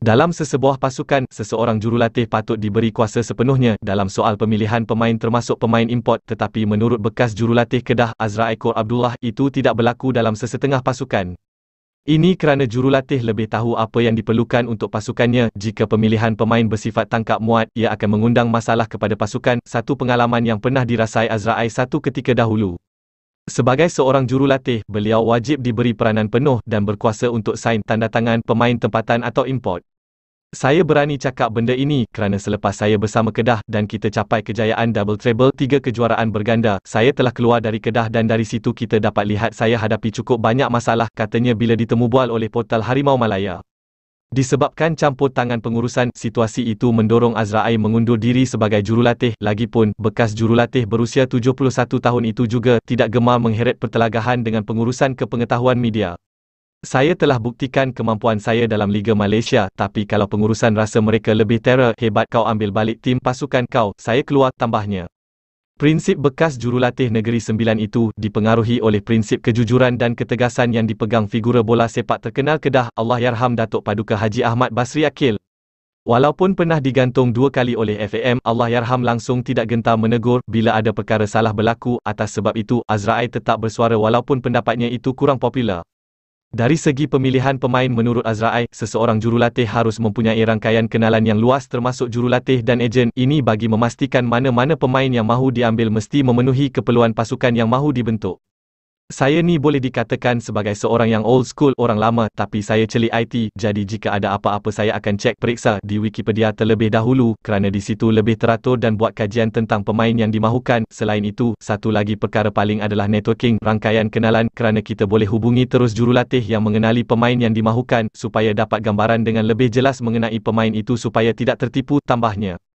Dalam sesebuah pasukan, seseorang jurulatih patut diberi kuasa sepenuhnya dalam soal pemilihan pemain termasuk pemain import tetapi menurut bekas jurulatih Kedah Azra Aikor Abdullah itu tidak berlaku dalam sesetengah pasukan. Ini kerana jurulatih lebih tahu apa yang diperlukan untuk pasukannya. Jika pemilihan pemain bersifat tangkap muat, ia akan mengundang masalah kepada pasukan. Satu pengalaman yang pernah dirasai Azra satu ketika dahulu. Sebagai seorang jurulatih, beliau wajib diberi peranan penuh dan berkuasa untuk sign tanda tangan pemain tempatan atau import. Saya berani cakap benda ini kerana selepas saya bersama Kedah dan kita capai kejayaan double treble tiga kejuaraan berganda, saya telah keluar dari Kedah dan dari situ kita dapat lihat saya hadapi cukup banyak masalah katanya bila ditemu bual oleh portal Harimau Malaya. Disebabkan campur tangan pengurusan, situasi itu mendorong Azrai mengundur diri sebagai jurulatih. Lagipun, bekas jurulatih berusia 71 tahun itu juga tidak gemar mengheret pertelagahan dengan pengurusan kepengetahuan media. Saya telah buktikan kemampuan saya dalam Liga Malaysia, tapi kalau pengurusan rasa mereka lebih teror, hebat kau ambil balik tim pasukan kau, saya keluar, tambahnya. Prinsip bekas jurulatih Negeri Sembilan itu dipengaruhi oleh prinsip kejujuran dan ketegasan yang dipegang figura bola sepak terkenal Kedah, Allahyarham Datuk Paduka Haji Ahmad Basri Akil. Walaupun pernah digantung dua kali oleh FAM, Allahyarham langsung tidak gentar menegur bila ada perkara salah berlaku, atas sebab itu Azrai tetap bersuara walaupun pendapatnya itu kurang popular. Dari segi pemilihan pemain menurut Azrai, seseorang jurulatih harus mempunyai rangkaian kenalan yang luas termasuk jurulatih dan ejen. Ini bagi memastikan mana-mana pemain yang mahu diambil mesti memenuhi keperluan pasukan yang mahu dibentuk. Saya ni boleh dikatakan sebagai seorang yang old school, orang lama, tapi saya celi IT, jadi jika ada apa-apa saya akan cek periksa di Wikipedia terlebih dahulu, kerana di situ lebih teratur dan buat kajian tentang pemain yang dimahukan. Selain itu, satu lagi perkara paling adalah networking, rangkaian kenalan, kerana kita boleh hubungi terus jurulatih yang mengenali pemain yang dimahukan, supaya dapat gambaran dengan lebih jelas mengenai pemain itu supaya tidak tertipu, tambahnya.